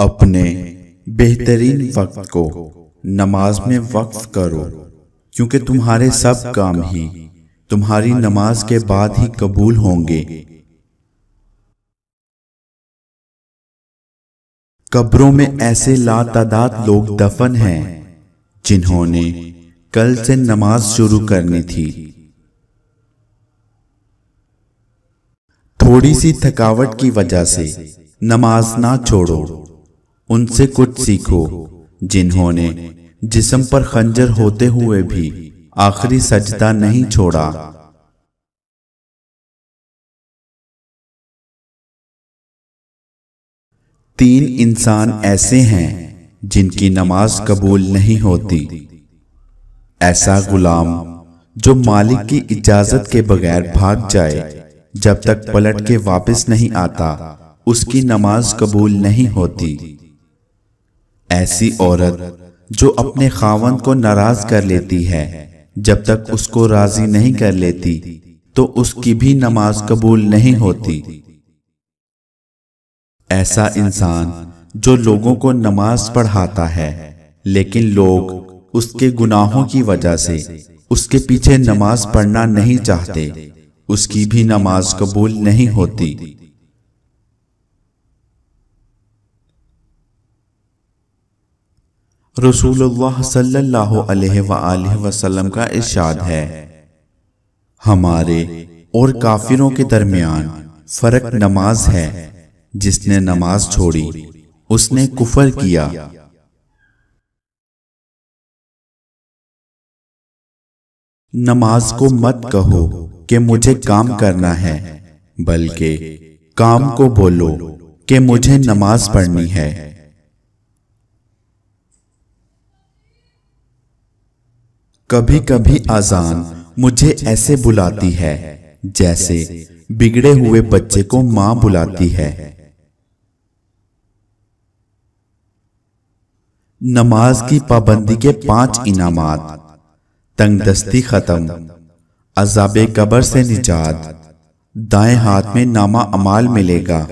अपने बेहतरीन वक्त को नमाज में वक्फ करो क्योंकि तुम्हारे सब काम ही तुम्हारी नमाज के बाद ही कबूल होंगे कब्रों में ऐसे लातादात लोग दफन हैं जिन्होंने कल से नमाज शुरू करनी थी थोड़ी सी थकावट की वजह से नमाज ना छोड़ो उनसे कुछ सीखो जिन्होंने जिसम पर खंजर होते हुए भी आखिरी सजदा नहीं छोड़ा तीन इंसान ऐसे हैं जिनकी नमाज कबूल नहीं होती ऐसा गुलाम जो मालिक की इजाजत के बगैर भाग जाए जब तक पलट के वापस नहीं आता उसकी नमाज कबूल नहीं होती ऐसी औरत जो अपने खावन को नाराज कर लेती है जब तक उसको राजी नहीं कर लेती तो उसकी भी नमाज कबूल नहीं होती ऐसा इंसान जो लोगों को नमाज पढ़ाता है लेकिन लोग उसके गुनाहों की वजह से उसके पीछे नमाज पढ़ना नहीं चाहते उसकी भी नमाज कबूल नहीं होती रसूलुल्लाह सल्लल्लाहु अलैहि वसल्लम का इरशाद है हमारे और काफिरों के दरमियान फर्क नमाज है जिसने नमाज छोड़ी उसने कुफर किया नमाज को मत कहो कि मुझे काम करना है बल्कि काम को बोलो कि मुझे नमाज पढ़नी है कभी कभी आजान मुझे ऐसे बुलाती है जैसे बिगड़े हुए बच्चे को मां बुलाती है नमाज की पाबंदी के पांच इनामात तंगदस्ती खत्म अजाब कबर से निजात दाएं हाथ में नामा अमाल मिलेगा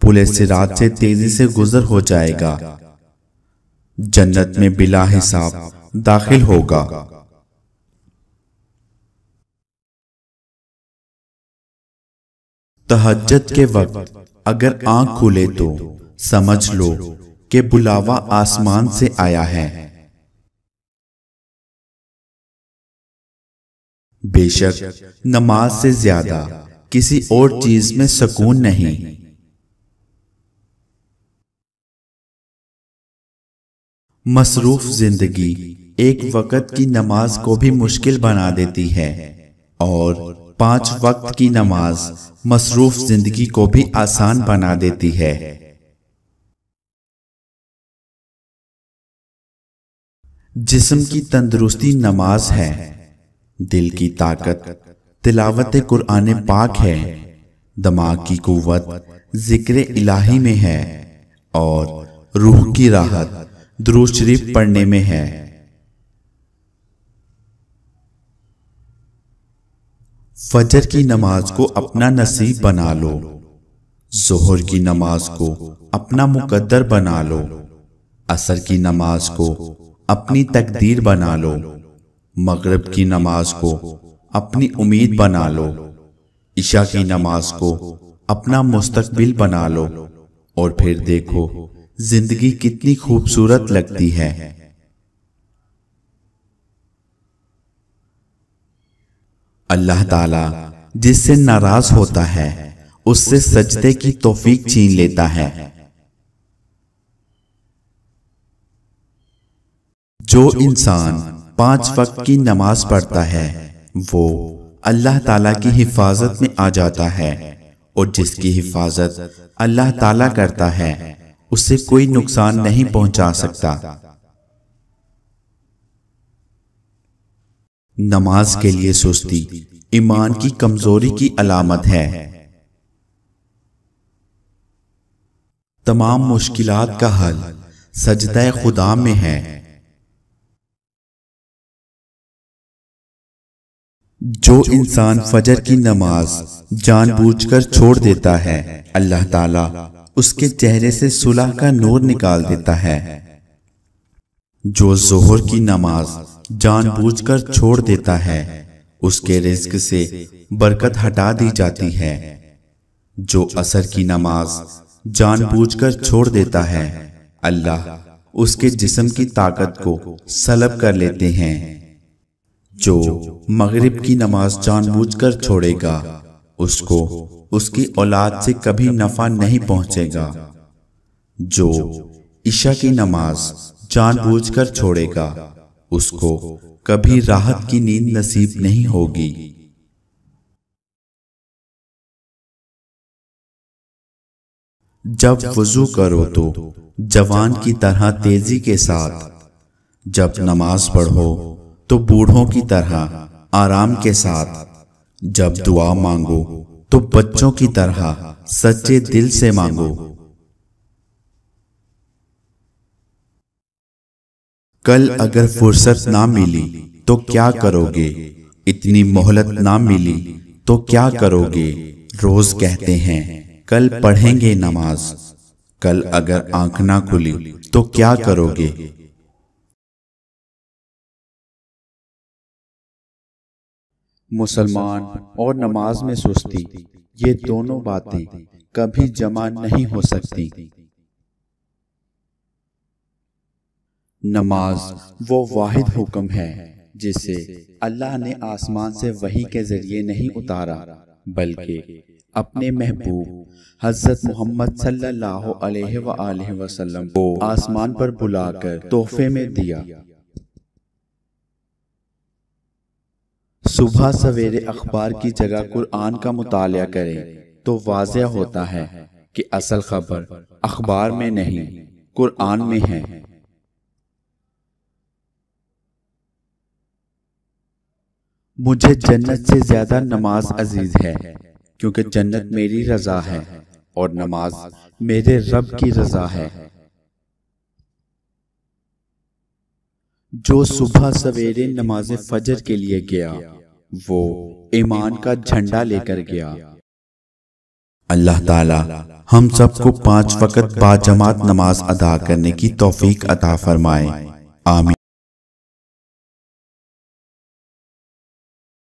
पुलिस सिरात से तेजी से गुजर हो जाएगा जन्नत में बिला हिसाब दाखिल होगा तहजत के वक्त अगर आंख खुले तो समझ लो कि बुलावा आसमान से आया है बेशक नमाज से ज्यादा किसी और चीज में सुकून नहीं मसरूफ जिंदगी एक वक़्त की नमाज को भी मुश्किल बना देती है और पांच वक्त की नमाज मसरूफ जिंदगी को भी आसान बना देती है जिस्म की तंदुरुस्ती नमाज है दिल की ताकत तिलावत कुरान पाक है दिमाग की कुवत जिक्र इलाही में है और रूह की राहत शरीफ पढ़ने में है फजर की नमाज को अपना नसीब बना लो जोहर की नमाज को अपना मुकद्दर बना लो असर की नमाज को अपनी तकदीर बना लो मगरब की नमाज को अपनी उम्मीद बना लो ईशा की नमाज को अपना मुस्तकबिल बना लो और फिर देखो जिंदगी कितनी खूबसूरत लगती है अल्लाह ताला जिससे नाराज होता है उससे सजदे की तोफीक छीन लेता है जो इंसान पांच वक्त की नमाज पढ़ता है वो अल्लाह ताला की हिफाजत में आ जाता है और जिसकी हिफाजत अल्लाह ताला करता है उसे कोई नुकसान नहीं पहुंचा सकता नमाज के लिए सुस्ती ईमान की कमजोरी की अलामत है तमाम मुश्किलात का हल सजदा खुदा में है जो इंसान फजर की नमाज जानबूझकर छोड़ देता है अल्लाह ताला उसके चेहरे से सुलह का नूर निकाल देता है जो जोहर की नमाज जानबूझकर छोड़ देता है उसके रिस्क से बरकत हटा दी जाती है जो असर की नमाज जानबूझकर छोड़ देता है अल्लाह उसके जिस्म की ताकत को सलब कर लेते हैं जो मगरिब की नमाज जानबूझकर छोड़ेगा उसको उसकी औलाद से कभी नफा नहीं पहुंचेगा जो ईशा की नमाज जानबूझकर छोड़ेगा उसको कभी राहत की नींद नसीब नहीं होगी जब वजू करो तो जवान की तरह तेजी के साथ जब नमाज पढ़ो तो बूढ़ों की तरह आराम के साथ जब दुआ मांगो तो बच्चों की तरह सच्चे दिल से मांगो कल अगर फुर्सत ना मिली तो क्या करोगे इतनी मोहलत ना मिली तो क्या करोगे रोज कहते हैं कल पढ़ेंगे नमाज कल अगर आंख ना खुली तो क्या करोगे मुसलमान और नमाज में सुस्ती ये दोनों बातें कभी जमा नहीं हो सकती नमाज वो वाहिद हुक्म है जिसे अल्लाह ने आसमान से वही के जरिए नहीं उतारा बल्कि अपने महबूब हजरत मोहम्मद सल्लल्लाहु अलैहि वसल्लम को आसमान पर बुलाकर तोहफे में दिया सुबह सवेरे अखबार की जगह कुरान का मुताल करें तो वाजह होता है कि असल खबर अखबार में नहीं कुरान में है मुझे जन्नत से ज्यादा नमाज अजीज है क्योंकि जन्नत मेरी रजा है और नमाज मेरे रब की रजा है जो सुबह सवेरे नमाज फजर के लिए गया वो ईमान का झंडा लेकर गया अल्लाह ताला हम सबको पांच वक्त बाजमात नमाज अदा करने की तौफीक अता फरमाए आमीन